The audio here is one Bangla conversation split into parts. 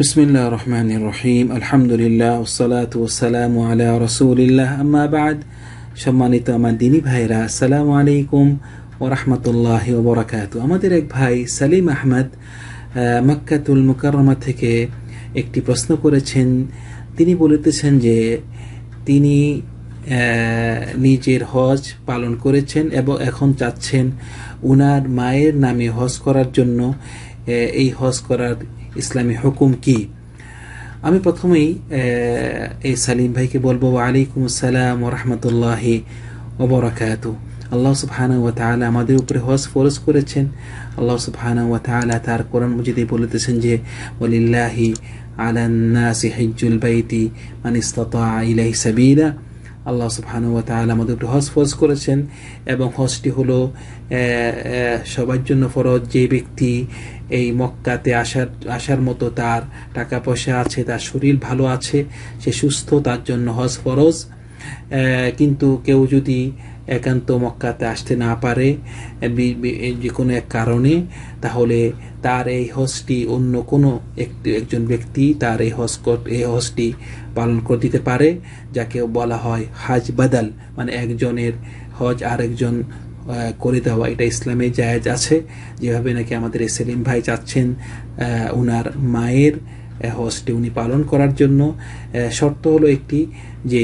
বিসমিল্লাহ রহমান রহিম আলহামদুলিল্লাহ ওসালাত ওসালাম আলা রসুলিল্লাহ আম্মা সম্মানিত আমার দিনী ভাইরা আসসালামু আলাইকুম ও রহমতুল্লাহ ওবরাকাত আমাদের এক ভাই সালিম আহমদ মক্কাতুল মুকাররমা থেকে একটি প্রশ্ন করেছেন তিনি বলিতেছেন যে তিনি নিজের হজ পালন করেছেন এবং এখন চাচ্ছেন উনার মায়ের নামে হজ করার জন্য এই হজ করার ইসলামী হুকুম কি আমি প্রথমেই এই সালিম ভাইকে বলবো আলাইকুম আসসালাম রহমতুল্লাহ ওবরাকাত আল্লাহ সুবহানা ওয়া তাআলা আমাদের উপরে হজ ফরজ করেছেন আল্লাহ সুবহানা ওয়া তাআলা তার কোরআন মজিদে বলেতেছেন যে বলিল্লাহি আলান নাসি হিজ্জুল বাইতি মান ইসতাতা ইলাইহি সাবিলা আল্লাহ সুবহানুয়া তাহলে আমাদের একটু হজ ফজ করেছেন এবং হজটি হলো সবার জন্য ফরজ যে ব্যক্তি এই মক্কাতে আসার আসার মতো তার টাকা পয়সা আছে তার শরীর ভালো আছে সে সুস্থ তার জন্য হজ ফরজ কিন্তু কেউ যদি একান্ত মক্কাতে আসতে না পারে যে কোনো এক কারণে তাহলে তার এই হজটি অন্য কোনো একটি একজন ব্যক্তি তার এই হজ এই হজটি পালন করে দিতে পারে যাকে বলা হয় হাজ বাদাল মানে একজনের হজ আরেকজন করে দেওয়া এটা ইসলামে জায়জ আছে যেভাবে নাকি আমাদের এই সেলিম ভাই চাচ্ছেন ওনার মায়ের হজটি উনি পালন করার জন্য শর্ত হলো একটি যে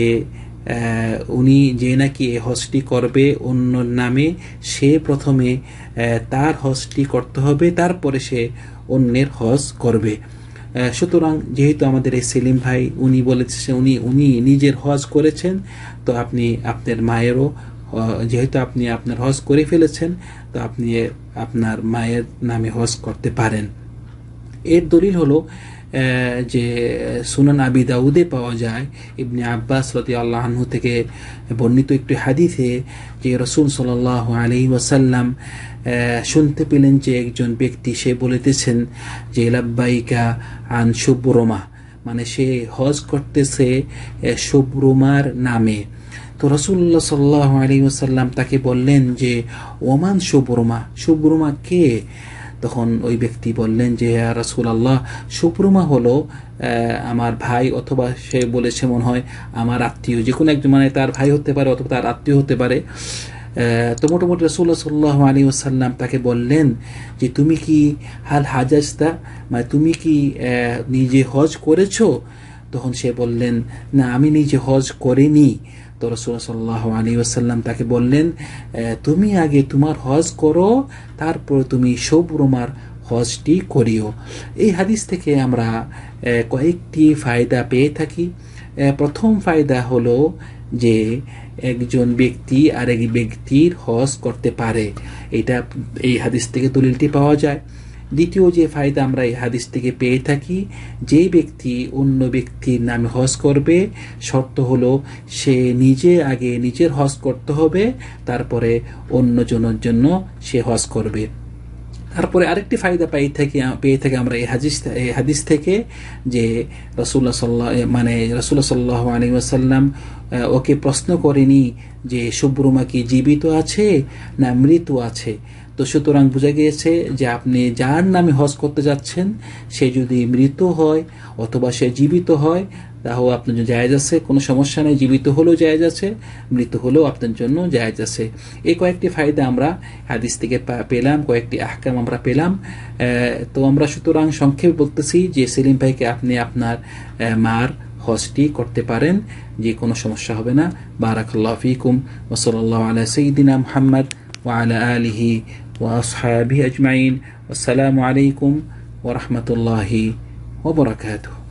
উনি যে নাকি এ হজটি করবে অন্য নামে সে প্রথমে তার হজটি করতে হবে তারপরে সে অন্যের হজ করবে সুতরাং যেহেতু আমাদের এই সেলিম ভাই উনি বলেছে উনি উনি নিজের হজ করেছেন তো আপনি আপনার মায়েরও যেহেতু আপনি আপনার হজ করে ফেলেছেন তো আপনি আপনার মায়ের নামে হজ করতে পারেন এর দলিল হলো যে সুনান আবি দাউদে পাওয়া যায় ইবনে আব্বাস রতি আল্লাহানহু থেকে বর্ণিত একটি হাদিসে যে রসুল সাল আলি ওয়াসাল্লাম শুনতে পেলেন যে একজন ব্যক্তি সে বলেতেছেন যে লাব্বাইকা আন শুভ্রমা মানে সে হজ করতেছে শুভ্রমার নামে তো রসুল্লা সাল্লাহ আলী ওসাল্লাম তাকে বললেন যে ওমান শুভ্রমা শুভ্রমা কে তখন ওই ব্যক্তি বললেন যে হ্যাঁ রাসুল আল্লাহ সুপ্রমা হলো আমার ভাই অথবা সে বলেছে মনে হয় আমার আত্মীয় যে কোনো একজন মানে তার ভাই হতে পারে অথবা তার আত্মীয় হতে পারে তো মোটামুটি রসুল্লাহ সাল্লাহ আলী ওসাল্লাম তাকে বললেন যে তুমি কি হাল হাজাস্তা মানে তুমি কি নিজে হজ করেছো তখন সে বললেন না আমি নিজে হজ করিনি তো রসুল সাল্লাহ আলী ওসাল্লাম তাকে বললেন তুমি আগে তোমার হজ করো তারপর তুমি সৌব্রমার হজটি করিও এই হাদিস থেকে আমরা কয়েকটি ফায়দা পেয়ে থাকি প্রথম ফায়দা হলো যে একজন ব্যক্তি আরেক ব্যক্তির হজ করতে পারে এটা এই হাদিস থেকে দলিলটি পাওয়া যায় দ্বিতীয় যে ফায়দা আমরা এই হাদিস থেকে পেয়ে থাকি যে ব্যক্তি অন্য ব্যক্তির নামে হজ করবে শর্ত হলো সে নিজে আগে নিজের হজ করতে হবে তারপরে অন্যজনের জন্য সে হজ করবে তারপরে আরেকটি ফায়দা পাই থাকি পেয়ে থাকি আমরা এই হাদিস এই হাদিস থেকে যে রসুল্লাহ সাল্লাহ মানে রসুল্লাহ সাল্লাহ আলী ওয়াসাল্লাম ওকে প্রশ্ন করেনি যে সুব্রমা কি জীবিত আছে না মৃত আছে তো সুতরাং বোঝা গিয়েছে যে আপনি যার নামে হজ করতে যাচ্ছেন সে যদি মৃত হয় অথবা সে জীবিত হয় তাহলে আপনার জন্য জায়জ আছে কোনো সমস্যা নেই জীবিত হলেও জায়জ আছে মৃত হলেও আপনার জন্য জায়জ আছে এই কয়েকটি ফায়দা আমরা হাদিস থেকে পেলাম কয়েকটি আহকাম আমরা পেলাম তো আমরা সুতরাং সংক্ষেপে বলতেছি যে সেলিম ভাইকে আপনি আপনার মার হজটি করতে পারেন যে কোনো সমস্যা হবে না বারাকুল্লাহ ফিকুম ওসল আলা সঈদিনা মোহাম্মদ وعلى آله وأصحابه أجمعين والسلام عليكم ورحمة الله وبركاته